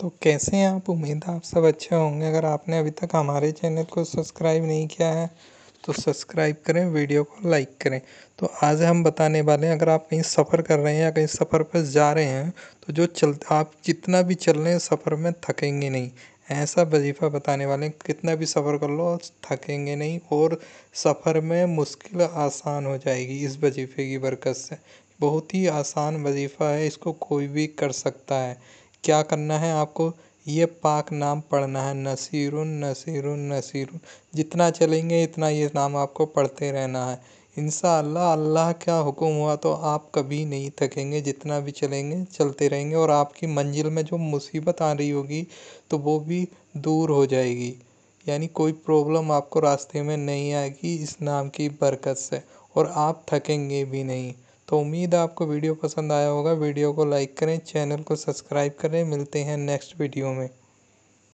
तो कैसे हैं आप उम्मीद है आप सब अच्छे होंगे अगर आपने अभी तक हमारे चैनल को सब्सक्राइब नहीं किया है तो सब्सक्राइब करें वीडियो को लाइक करें तो आज हम बताने वाले हैं अगर आप कहीं सफ़र कर रहे हैं या कहीं सफ़र पर जा रहे हैं तो जो चल आप जितना भी चल रहे हैं सफ़र में थकेंगे नहीं ऐसा वजीफ़ा बताने वाले हैं कितना भी सफ़र कर लो थकेंगे नहीं और सफ़र में मुश्किल आसान हो जाएगी इस वजीफ़े की बरकत से बहुत ही आसान वजीफ़ा है इसको कोई भी कर सकता है क्या करना है आपको ये पाक नाम पढ़ना है नसीरुन नसीरुन नसीरुन जितना चलेंगे इतना ये नाम आपको पढ़ते रहना है इंशाअल्लाह अल्लाह का हुक्म हुआ तो आप कभी नहीं थकेंगे जितना भी चलेंगे चलते रहेंगे और आपकी मंजिल में जो मुसीबत आ रही होगी तो वो भी दूर हो जाएगी यानी कोई प्रॉब्लम आपको रास्ते में नहीं आएगी इस नाम की बरकत से और आप थकेंगे भी नहीं तो उम्मीद है आपको वीडियो पसंद आया होगा वीडियो को लाइक करें चैनल को सब्सक्राइब करें मिलते हैं नेक्स्ट वीडियो में